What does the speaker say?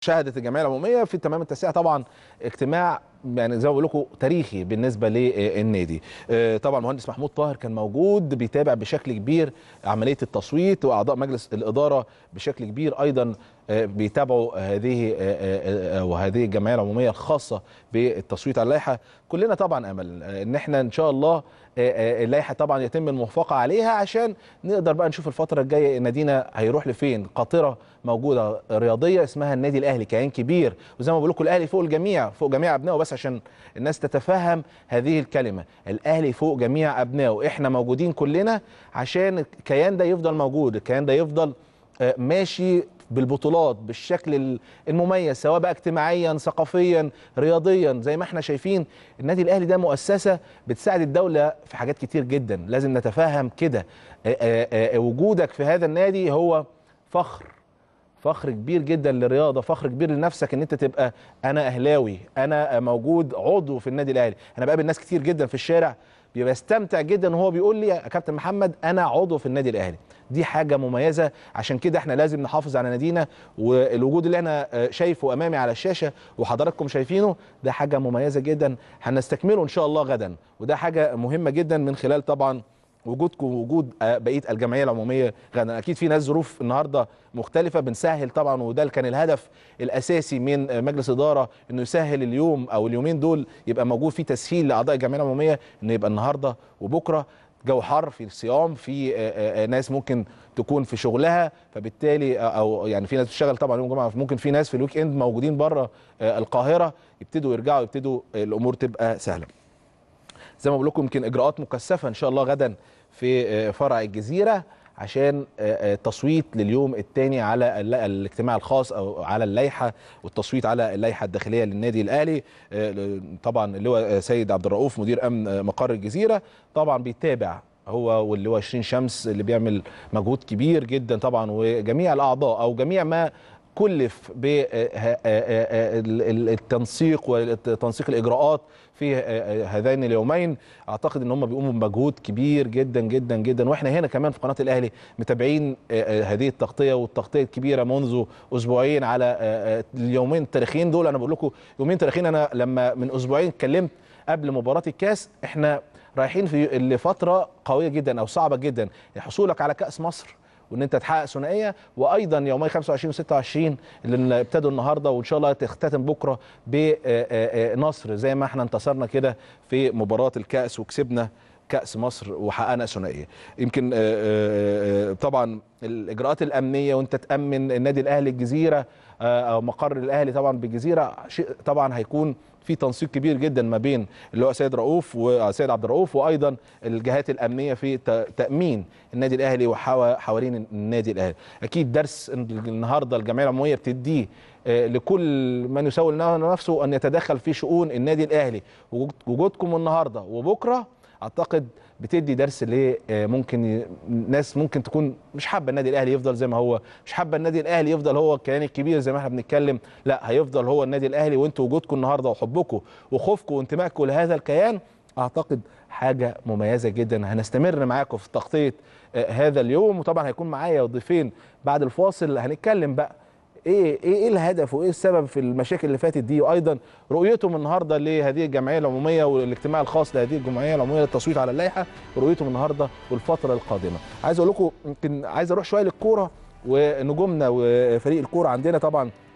شهدت الجمعيه العموميه في تمام التسعية طبعا اجتماع يعني زي ما بقول لكم تاريخي بالنسبه للنادي آه، آه، طبعا المهندس محمود طاهر كان موجود بيتابع بشكل كبير عمليه التصويت واعضاء مجلس الاداره بشكل كبير ايضا آه، بيتابعوا هذه وهذه الجمعيه العموميه الخاصه بالتصويت على اللائحه كلنا طبعا امل ان احنا ان شاء الله اللائحه طبعا يتم الموافقه عليها عشان نقدر بقى نشوف الفتره الجايه نادينا هيروح لفين قاطره موجوده رياضيه اسمها النادي الاهلي كيان كبير وزي ما بقول لكم الاهلي فوق الجميع فوق جميع ابنائه بس بس عشان الناس تتفهم هذه الكلمه الاهلي فوق جميع ابنائه احنا موجودين كلنا عشان الكيان ده يفضل موجود الكيان ده يفضل آه، ماشي بالبطولات بالشكل المميز سواء بقى اجتماعيا ثقافيا رياضيا زي ما احنا شايفين النادي الاهلي ده مؤسسه بتساعد الدوله في حاجات كتير جدا لازم نتفهم كده آه، آه، وجودك في هذا النادي هو فخر فخر كبير جدا للرياضه فخر كبير لنفسك ان انت تبقى انا اهلاوي انا موجود عضو في النادي الاهلي انا بقابل ناس كتير جدا في الشارع بيبقى جدا وهو بيقول لي يا كابتن محمد انا عضو في النادي الاهلي دي حاجه مميزه عشان كده احنا لازم نحافظ على نادينا والوجود اللي انا آه، شايفه امامي على الشاشه وحضراتكم شايفينه ده حاجه مميزه جدا هنستكمله ان شاء الله غدا وده حاجه مهمه جدا من خلال طبعا وجودكم ووجود بقيه الجمعيه العموميه غدا اكيد في ناس ظروف النهارده مختلفه بنسهل طبعا وده كان الهدف الاساسي من مجلس اداره انه يسهل اليوم او اليومين دول يبقى موجود فيه تسهيل لاعضاء الجمعيه العموميه انه يبقى النهارده وبكره جو حر في الصيام في ناس ممكن تكون في شغلها فبالتالي او يعني في ناس بتشتغل طبعا يوم الجمعه ممكن في ناس في الويك اند موجودين بره القاهره يبتدوا يرجعوا يبتدوا الامور تبقى سهله زي ما بقول لكم يمكن اجراءات مكثفه ان شاء الله غدا في آه، فرع الجزيره عشان آه، آه، تصويت لليوم الثاني على الاجتماع الخاص او على اللائحه والتصويت على اللائحه الداخليه للنادي الاهلي طبعا اللواء سيد عبد الرؤوف مدير امن مقر الجزيره طبعا بيتابع هو واللي هو 20 شمس اللي بيعمل مجهود كبير جدا طبعا وجميع الاعضاء او جميع ما كلف بالتنسيق آه، آه، آه، وتنسيق الاجراءات في هذين اليومين اعتقد ان هم بيقوموا بمجهود كبير جدا جدا جدا واحنا هنا كمان في قناه الاهلي متابعين هذه التغطيه والتغطيه الكبيره منذ اسبوعين على اليومين التاريخيين دول انا بقول لكم يومين تاريخيين انا لما من اسبوعين اتكلمت قبل مباراه الكاس احنا رايحين في لفتره قويه جدا او صعبه جدا حصولك على كاس مصر وان انت تحقق ثنائيه وايضا يومي 25 و26 اللي ابتدوا النهارده وان شاء الله تختتم بكره بنصر زي ما احنا انتصرنا كده في مباراه الكاس وكسبنا كاس مصر وحققنا ثنائيه يمكن آه، آه، آه، طبعا الاجراءات الامنيه وانت تامن النادي الاهلي الجزيره او مقر الاهلي طبعا بالجزيره شيء طبعا هيكون في تنسيق كبير جدا ما بين اللي هو سيد رؤوف وسيد عبد الرؤوف وايضا الجهات الامنيه في تامين النادي الاهلي وحوالين النادي الاهلي اكيد درس النهارده الجمعيه العموميه بتديه لكل من يسول نفسه ان يتدخل في شؤون النادي الاهلي وجودكم النهارده وبكره اعتقد بتدي درس آه، ممكن ناس ممكن تكون مش حابه النادي الاهلي يفضل زي ما هو مش حابه النادي الاهلي يفضل هو الكيان الكبير زي ما احنا بنتكلم لا هيفضل هو النادي الاهلي وانتوا وجودكم النهارده وحبكم وخوفكم وانتمائكم لهذا الكيان اعتقد حاجه مميزه جدا هنستمر معاكم في تغطيه آه، هذا اليوم وطبعا هيكون معايا ضيفين بعد الفاصل هنتكلم بقى إيه،, ايه ايه الهدف وايه السبب في المشاكل اللي فاتت دي وايضا رؤيتهم النهارده لهذه الجمعيه العموميه والاجتماع الخاص لهذه الجمعيه العموميه للتصويت على اللائحه رؤيتهم النهارده والفتره القادمه عايز اقول لكم يمكن عايز اروح شويه للكوره ونجومنا وفريق الكوره عندنا طبعا